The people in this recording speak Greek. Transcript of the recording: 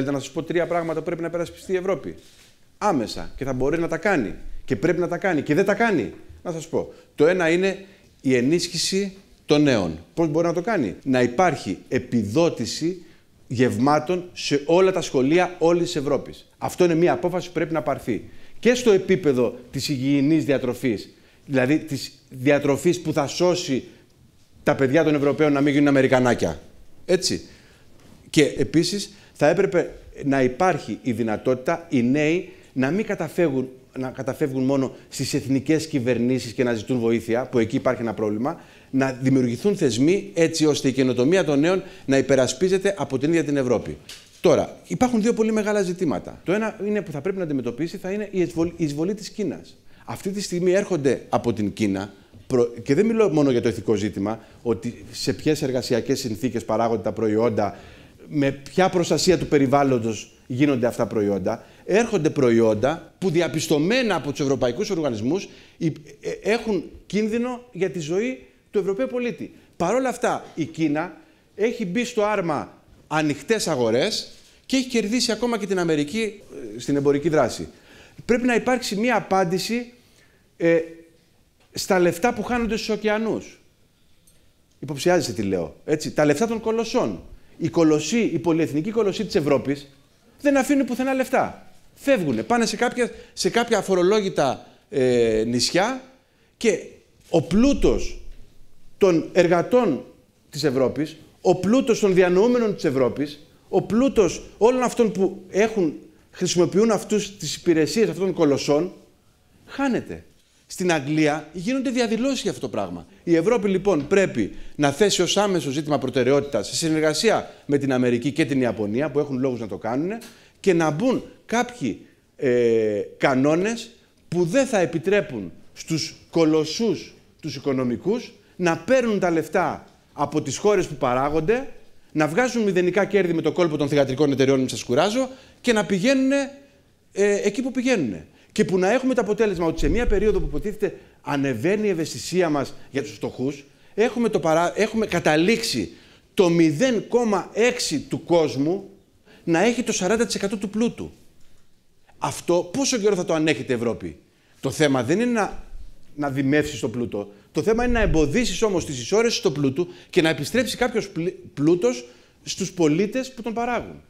Θέλετε να σας πω τρία πράγματα που πρέπει να περασπιστεί η Ευρώπη. Άμεσα και θα μπορεί να τα κάνει. Και πρέπει να τα κάνει και δεν τα κάνει. Να σας πω. Το ένα είναι η ενίσχυση των νέων. Πώς μπορεί να το κάνει, Να υπάρχει επιδότηση γευμάτων σε όλα τα σχολεία όλης της Ευρώπης. Αυτό είναι μια απόφαση που πρέπει να πάρθει. Και στο επίπεδο της υγιεινής διατροφής, δηλαδή της διατροφής που θα σώσει τα παιδιά των Ευρωπαίων να μην γίνουν Αμερικανάκια. Έτσι. Και επίσης θα έπρεπε να υπάρχει η δυνατότητα οι νέοι να μην καταφεύγουν, να καταφεύγουν μόνο στις εθνικές κυβερνήσεις και να ζητούν βοήθεια, που εκεί υπάρχει ένα πρόβλημα, να δημιουργηθούν θεσμοί έτσι ώστε η καινοτομία των νέων να υπερασπίζεται από την ίδια την Ευρώπη. Τώρα, υπάρχουν δύο πολύ μεγάλα ζητήματα. Το ένα είναι που θα πρέπει να αντιμετωπίσει θα είναι η εισβολή της Κίνας. Αυτή τη στιγμή έρχονται από την Κίνα και δεν μιλώ μόνο για το ηθικό ζήτημα, ότι σε ποιες εργασιακές συνθήκες παράγονται τα προϊόντα, με ποια προστασία του περιβάλλοντος γίνονται αυτά τα προϊόντα. Έρχονται προϊόντα που διαπιστωμένα από τους ευρωπαϊκούς οργανισμούς ε, έχουν κίνδυνο για τη ζωή του Ευρωπαίου πολίτη. Παρ' όλα αυτά η Κίνα έχει μπει στο άρμα ανοιχτές αγορές και έχει κερδίσει ακόμα και την Αμερική ε, στην εμπορική δράση. Πρέπει να υπάρξει μία απάντηση ε, στα λεφτά που χάνονται στους ωκεανούς. Υποψιάζεστε τι λέω, έτσι, τα λεφτά των κολοσσών η, κολοσσοί, η πολυεθνική κολοσσή της Ευρώπης δεν αφήνουν πουθενά λεφτά. Φεύγουν, πάνε σε κάποια, σε κάποια αφορολόγητα ε, νησιά και ο πλούτος των εργατών της Ευρώπης, ο πλούτος των διανοούμενων της Ευρώπης, ο πλούτος όλων αυτών που έχουν, χρησιμοποιούν αυτούς τις υπηρεσίες αυτών των κολοσσών, χάνεται στην Αγγλία γίνονται διαδηλώσεις για αυτό το πράγμα. Η Ευρώπη λοιπόν πρέπει να θέσει ως άμεσο ζήτημα προτεραιότητας σε συνεργασία με την Αμερική και την Ιαπωνία που έχουν λόγους να το κάνουν και να μπουν κάποιοι ε, κανόνες που δεν θα επιτρέπουν στους κολοσσούς τους οικονομικούς να παίρνουν τα λεφτά από τις χώρες που παράγονται, να βγάζουν μηδενικά κέρδη με το κόλπο των θηγατρικών εταιρεών, μην σας κουράζω, και να πηγαίνουν ε, εκεί που πηγαίνουν και που να έχουμε το αποτέλεσμα ότι σε μια περίοδο που υποτίθεται ανεβαίνει η ευαισθησία μας για τους φτωχούς, έχουμε, το έχουμε καταλήξει το 0,6 του κόσμου να έχει το 40% του πλούτου. Αυτό πόσο καιρό θα το ανέχεται η Ευρώπη. Το θέμα δεν είναι να, να δημεύσεις το πλούτο. Το θέμα είναι να εμποδίσεις όμως τη συσσόρευση του πλούτου και να επιστρέψει κάποιος πλούτος στους πολίτες που τον παράγουν.